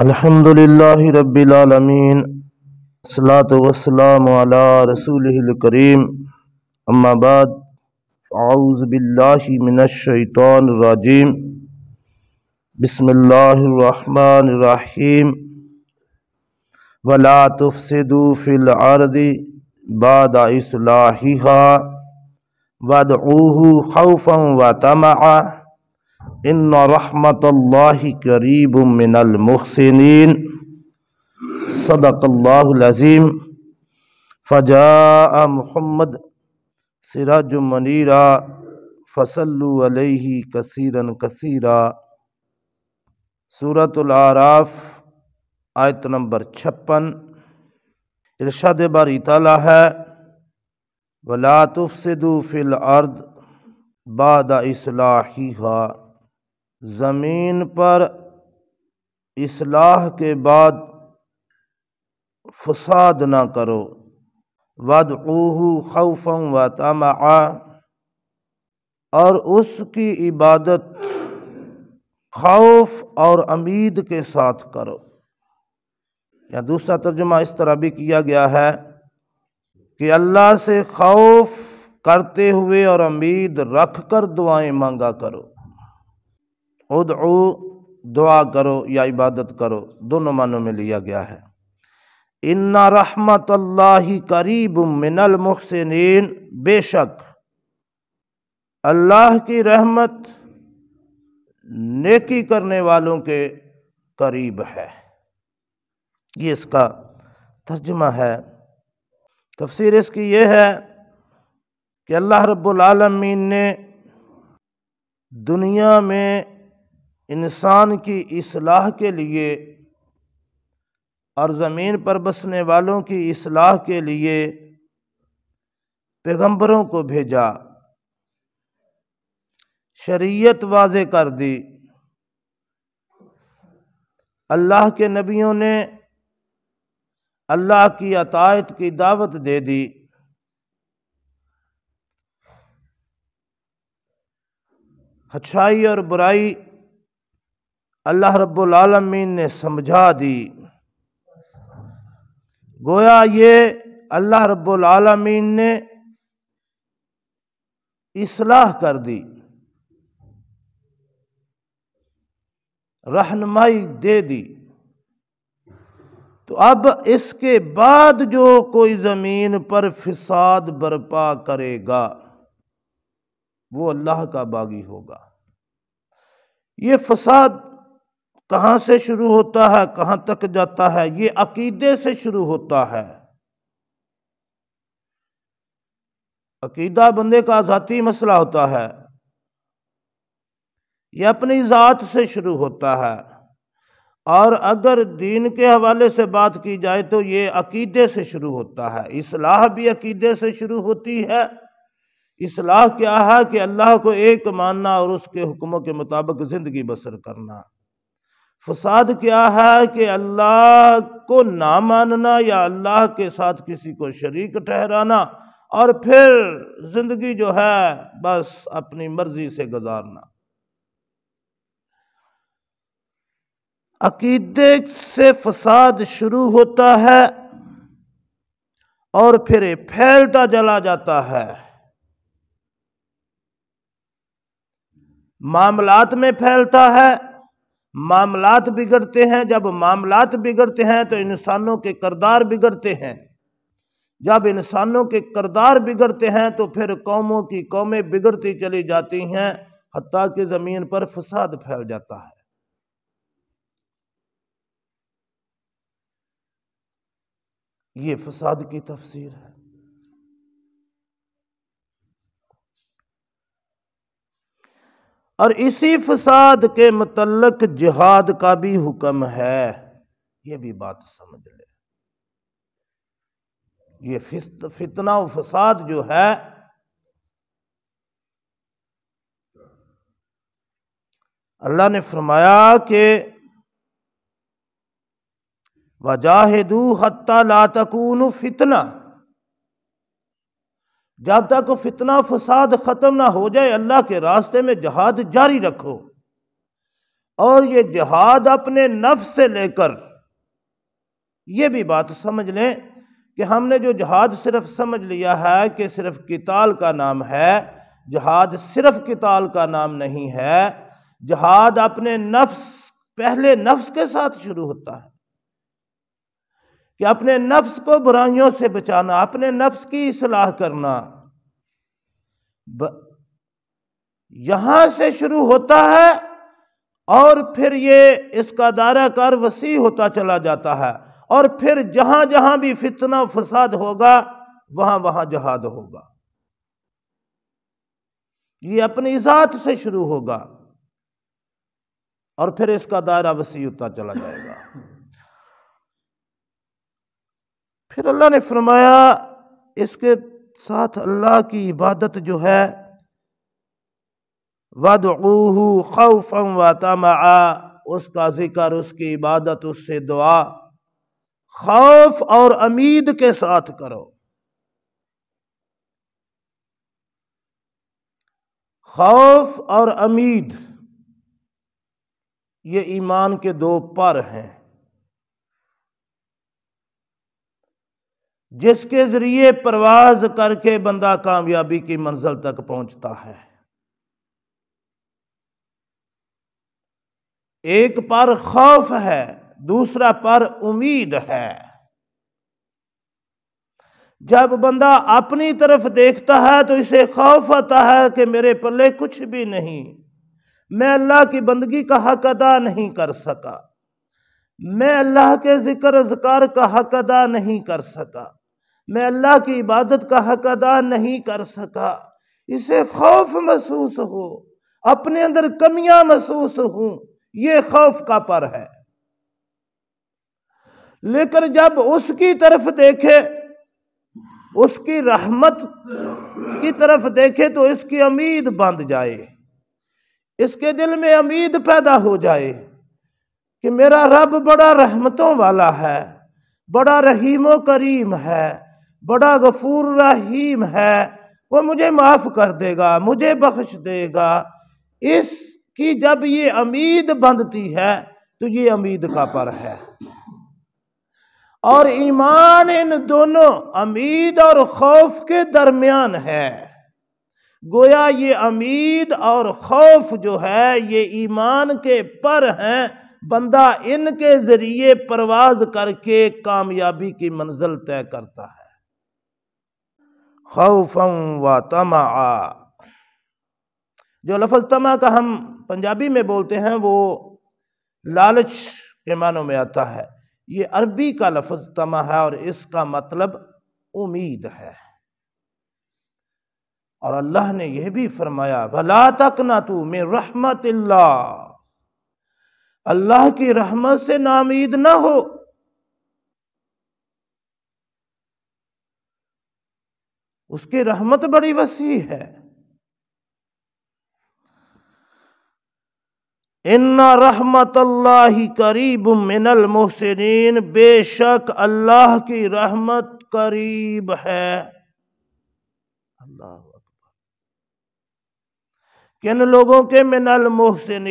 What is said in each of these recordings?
अल्हम्दुलिल्लाह रब्बिल आलमीन सलात वसलाम अला रसूलिल करीम अम्मा बाद आउज़ बिल्लाहि मिनश शैतानिर रजीम बिस्मिल्लाहिर रहमानिर रहीम वला तुफसिदू फिल अर्दि बाद इसलाहिहा वदऊहु खौफन व तमआ इन रहमत करीब मिनल मुहसिन सदक़ल्लाज़ीम फ़जा मुहम्मद सिराज मनीरा फ़सल्लि कसीरन कसीरा आराफ़ आयत नंबर छप्पन इरशाद बारी तला है वलातुफ़िल अर्द बाद इसलाही ज़मीन पर इसलाह के बाद फसाद ना करो वदूहू खौफ व तमा और उसकी इबादत खौफ और उम्मीद के साथ करो या दूसरा तर्जुमा इस तरह भी किया गया है कि अल्लाह से खौफ करते हुए और उम्मीद रख कर दुआएं मांगा करो उदऊ दुआ करो या इबादत करो दोनों मानों में लिया गया है इन्ना रहमत अल्लाह करीब मिनल मुहसिन बेशक अल्लाह की रहमत नेकी करने वालों के करीब है ये इसका तर्जमा है तफसीर इसकी ये है कि अल्लाह रब्बुल रबालमीन ने दुनिया में इंसान की असलाह के लिए और ज़मीन पर बसने वालों की असलाह के लिए पैगंबरों को भेजा शरीयत वाज कर दी अल्लाह के नबियों ने अल्लाह की अतायत की दावत दे दी अच्छाई और बुराई अल्लाह रब्बुलमीन ने समझा दी गोया ये अल्लाह रब्बुलमीन ने इसलाह कर दी रहनमाई दे दी तो अब इसके बाद जो कोई ज़मीन पर फिसाद बर्पा करेगा वो अल्लाह का बागी होगा ये फसाद कहाँ से शुरू होता है कहाँ तक जाता है ये अकीदे से शुरू होता है अकीदा बंदे का आजादी मसला होता है ये अपनी ज़ात से शुरू होता है और अगर दीन के हवाले से बात की जाए तो ये अकीदे से शुरू होता है इसलाह भी अकीदे से शुरू होती है इसलाह क्या है कि अल्लाह को एक मानना और उसके हुक्मों के मुताबिक ज़िंदगी बसर करना फसाद क्या है कि अल्लाह को ना मानना या अल्लाह के साथ किसी को शरीक ठहराना और फिर जिंदगी जो है बस अपनी मर्जी से गुजारना अकीदे से फसाद शुरू होता है और फिर फैलता जला जाता है मामलात में फैलता है मामलात बिगड़ते हैं जब मामलात बिगड़ते हैं तो इंसानों के करदार बिगड़ते हैं जब इंसानों के करदार बिगड़ते हैं तो फिर कौमों की कौमें बिगड़ती चली जाती हैं हती कि ज़मीन पर फसाद फैल जाता है ये फसाद की तफसीर है और इसी फसाद के मतलब जिहाद का भी हुक्म है ये भी बात समझ ले ये फितना फसाद जो है अल्लाह ने फरमाया कि वजाहिदू हत्ता लातकून फितना जब तक फितना फसाद ख़त्म ना हो जाए अल्लाह के रास्ते में जहाद जारी रखो और ये जहाद अपने नफ्स से लेकर ये भी बात समझ लें कि हमने जो जहाद सिर्फ समझ लिया है कि सिर्फ किताल का नाम है जहाद सिर्फ किताल का नाम नहीं है जहाद अपने नफ्स पहले नफ्स के साथ शुरू होता है कि अपने नफ्स को बुराइयों से बचाना अपने नफ्स की इसलाह करना ब... यहां से शुरू होता है और फिर ये इसका दायरा कार वसी होता चला जाता है और फिर जहां जहां भी फितना फसाद होगा वहां वहां जहाद होगा ये अपनी ज़ात से शुरू होगा और फिर इसका दायरा वसी होता चला जाएगा फिर अल्लाह ने फरमाया इसके साथ अल्लाह की इबादत जो है वदूहू खौफम व तमा उसका जिक्र उसकी इबादत उससे दुआ खौफ और अमीद के साथ करो खौफ और अमीद ये ईमान के दो पर हैं जिसके ज़रिए परवाज करके बंदा कामयाबी की मंजिल तक पहुंचता है एक पर खौफ है दूसरा पर उम्मीद है जब बंदा अपनी तरफ देखता है तो इसे खौफ आता है कि मेरे पल्ले कुछ भी नहीं मैं अल्लाह की बंदगी का हक अदा नहीं कर सका मैं अल्लाह के जिक्र अजकार का हक अदा नहीं कर सका मैं अल्लाह की इबादत का हक अदा नहीं कर सका इसे खौफ महसूस हो अपने अंदर कमियां महसूस हूं ये खौफ का पर है लेकिन जब उसकी तरफ देखे उसकी रहमत की तरफ देखे तो इसकी उम्मीद बंध जाए इसके दिल में उम्मीद पैदा हो जाए कि मेरा रब बड़ा रहमतों वाला है बड़ा रहीमो करीम है बड़ा गफूर रहीम है वो मुझे माफ़ कर देगा मुझे बख्श देगा इसकी जब ये उम्मीद बंधती है तो ये उम्मीद का पर है और ईमान इन दोनों उम्मीद और खौफ के दरमियान है गोया ये उम्मीद और खौफ जो है ये ईमान के पर हैं बंदा इनके ज़रिए परवाज करके कामयाबी की मंजिल तय करता है खौफम व तमा जो लफज तमा का हम पंजाबी में बोलते हैं वो लालच के मानों में आता है ये अरबी का लफज तमा है और इसका मतलब उम्मीद है और अल्लाह ने यह भी फरमाया भला तक ना तू मे रहमत अल्लाह की रहमत से नामीद ना हो उसकी रहमत बड़ी वसी है इन्ना रहमत अल्लाह करीब मिनल मोहसिन बेशक अल्लाह की रहमत करीब है अल्लाह किन लोगों के मिनल मोहसिन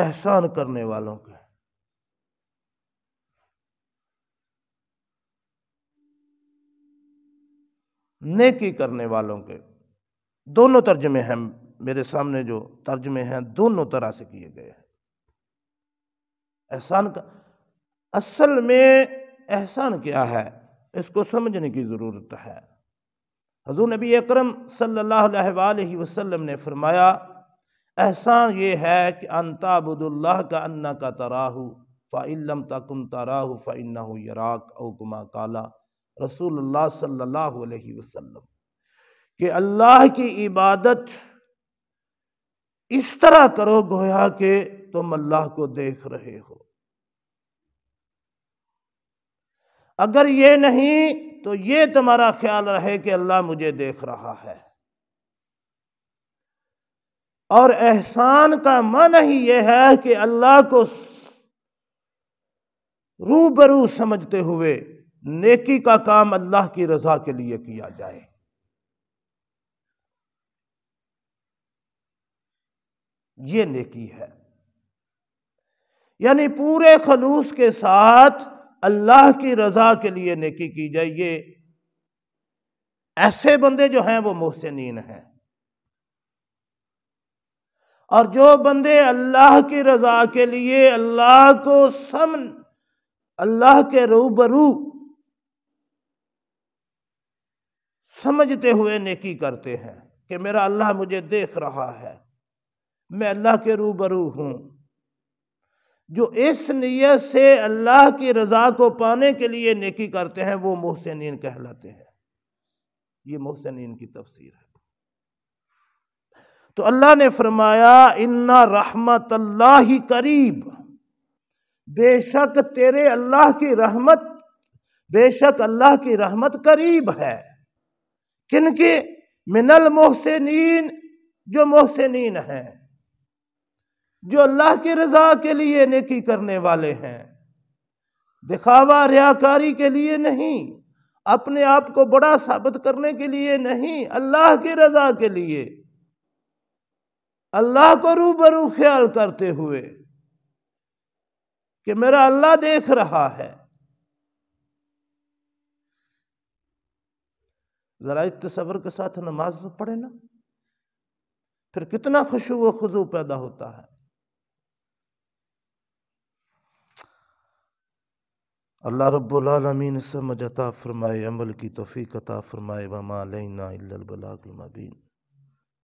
एहसान करने वालों के नेकी करने वालों के दोनों तर्जमे हैं मेरे सामने जो तर्जमे हैं दोनों तरह से किए गए हैं एहसान का असल में एहसान क्या है इसको समझने की ज़रूरत है हजू नबी अक्रम सल्ला ने फरमाया एहसान ये है कि अनताबुदुल्लाह का अन्ना का तराहू फ़ाइलम तकुम तराहू फ़ाइन्ना यराक कुमा काला रसूलुल्लाह सल्लल्लाहु अलैहि वसल्लम कि अल्लाह की इबादत इस तरह करो गोया के तुम अल्लाह को देख रहे हो अगर ये नहीं तो ये तुम्हारा ख्याल रहे कि अल्लाह मुझे देख रहा है और एहसान का मन ही यह है कि अल्लाह को रूबरू समझते हुए नेकी का काम अल्लाह की रजा के लिए किया जाए ये नेकी है यानी पूरे खलूस के साथ अल्लाह की रजा के लिए नेकी की जाए ये ऐसे बंदे जो हैं वो मोहसिन हैं और जो बंदे अल्लाह की रजा के लिए अल्लाह को सम अल्लाह के रूबरू समझते हुए नेकी करते हैं कि मेरा अल्लाह मुझे देख रहा है मैं अल्लाह के रूबरू हूँ जो इस नीयत से अल्लाह की रज़ा को पाने के लिए नेकी करते हैं वो मोहसिन कहलाते हैं ये मोहसिन की तफसीर है तो अल्लाह ने फरमाया इन्ना रहमत अल्लाह ही करीब बेशक तेरे अल्लाह की रहमत बेशक अल्लाह की रहमत करीब है किनके मिनल मोहसिन जो मोहसिन हैं जो अल्लाह की रजा के लिए नेकी करने वाले हैं दिखावा रियाकारी के लिए नहीं अपने आप को बड़ा साबित करने के लिए नहीं अल्लाह की रजा के लिए अल्लाह को रूबरू ख्याल करते हुए कि मेरा अल्लाह देख रहा है ज़रा इतने सब्र के साथ नमाज पढ़े ना फिर कितना खुशबू व खुजू पैदा होता है अल्लाह रबीन समझ अता फ़रमाए अमल की तोफ़ी अता फ़रमाए वमा लेना बलाबीन